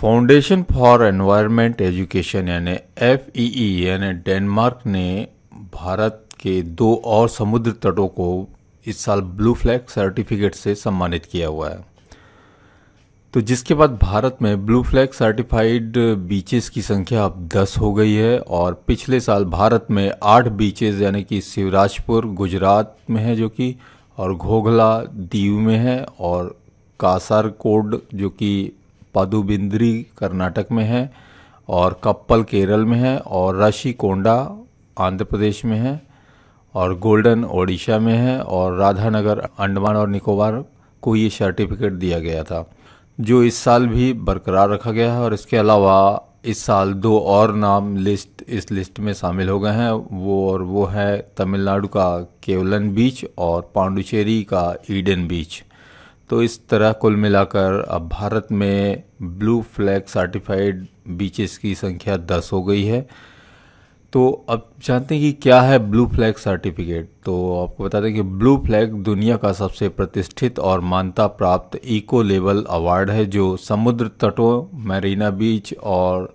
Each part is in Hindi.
फाउंडेशन फॉर एनवायरनमेंट एजुकेशन यानि एफ ई यानि डेनमार्क ने भारत के दो और समुद्र तटों को इस साल ब्लू फ्लैग सर्टिफिकेट से सम्मानित किया हुआ है तो जिसके बाद भारत में ब्लू फ्लैग सर्टिफाइड बीचेस की संख्या अब 10 हो गई है और पिछले साल भारत में आठ बीचेस यानी कि शिवराजपुर गुजरात में है जो कि और घोघला दीव में है और कासारकोड जो कि पादुबिंद्री कर्नाटक में है और कप्पल केरल में है और राशि कोंडा आंध्र प्रदेश में है और गोल्डन ओडिशा में है और राधानगर अंडमान और निकोबार को ये सर्टिफिकेट दिया गया था जो इस साल भी बरकरार रखा गया है और इसके अलावा इस साल दो और नाम लिस्ट इस लिस्ट में शामिल हो गए हैं वो और वो है तमिलनाडु का केवलन बीच और पांडुचेरी का ईडन बीच तो इस तरह कुल मिलाकर अब भारत में ब्लू फ्लैग सर्टिफाइड बीचेस की संख्या दस हो गई है तो अब जानते हैं कि क्या है ब्लू फ्लैग सर्टिफिकेट तो आपको बता दें कि ब्लू फ्लैग दुनिया का सबसे प्रतिष्ठित और मान्यता प्राप्त इको लेवल अवार्ड है जो समुद्र तटों मैरीना बीच और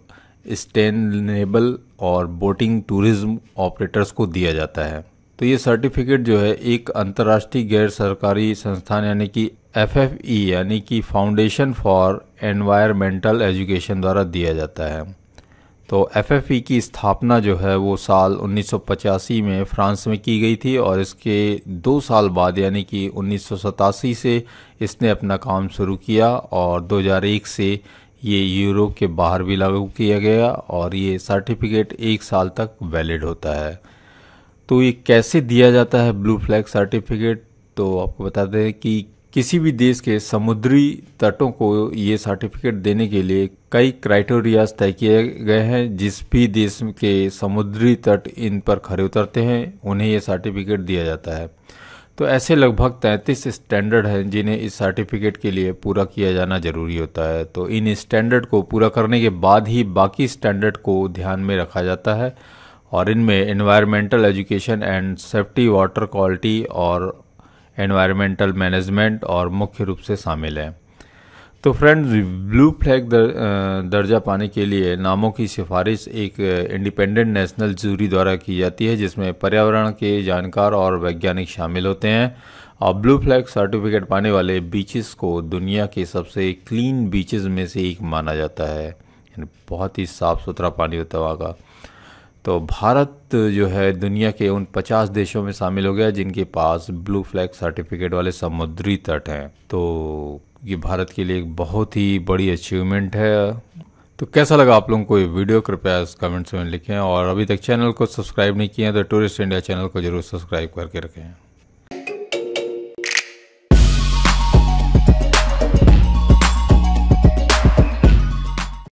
स्टेनेबल और बोटिंग टूरिज्म ऑपरेटर्स को दिया जाता है तो ये सर्टिफिकेट जो है एक अंतर्राष्ट्रीय गैर सरकारी संस्थान यानी कि एफ e यानी कि फाउंडेशन फॉर एनवायरमेंटल एजुकेशन द्वारा दिया जाता है तो एफ e की स्थापना जो है वो साल 1985 में फ्रांस में की गई थी और इसके दो साल बाद यानी कि उन्नीस से इसने अपना काम शुरू किया और 2001 से ये यूरोप के बाहर भी लागू किया गया और ये सर्टिफिकेट एक साल तक वैलिड होता है तो ये कैसे दिया जाता है ब्लू फ्लैग सर्टिफिकेट तो आपको बता दें कि किसी भी देश के समुद्री तटों को ये सर्टिफिकेट देने के लिए कई क्राइटेरियाज तय किए गए हैं जिस भी देश के समुद्री तट इन पर खड़े उतरते हैं उन्हें ये सर्टिफिकेट दिया जाता है तो ऐसे लगभग 33 स्टैंडर्ड हैं जिन्हें इस सर्टिफिकेट के लिए पूरा किया जाना जरूरी होता है तो इन स्टैंडर्ड को पूरा करने के बाद ही बाकी स्टैंडर्ड को ध्यान में रखा जाता है और इनमें environmental education and safety water quality और एनवायरमेंटल मैनेजमेंट और मुख्य रूप से शामिल है तो फ्रेंड्स ब्लू फ्लैग दर, दर्जा पाने के लिए नामों की सिफारिश एक इंडिपेंडेंट नेशनल जूरी द्वारा की जाती है जिसमें पर्यावरण के जानकार और वैज्ञानिक शामिल होते हैं और ब्लू फ्लैग सर्टिफिकेट पाने वाले बीचेस को दुनिया के सबसे क्लीन बीचेस में से एक माना जाता है बहुत ही साफ़ सुथरा पानी होता है वहाँ का तो भारत जो है दुनिया के उन 50 देशों में शामिल हो गया जिनके पास ब्लू फ्लैग सर्टिफिकेट वाले समुद्री तट हैं तो ये भारत के लिए एक बहुत ही बड़ी अचीवमेंट है तो कैसा लगा आप लोगों को ये वीडियो कृपया कमेंट्स में लिखें और अभी तक चैनल को सब्सक्राइब नहीं किया है तो टूरिस्ट इंडिया चैनल को जरूर सब्सक्राइब करके रखें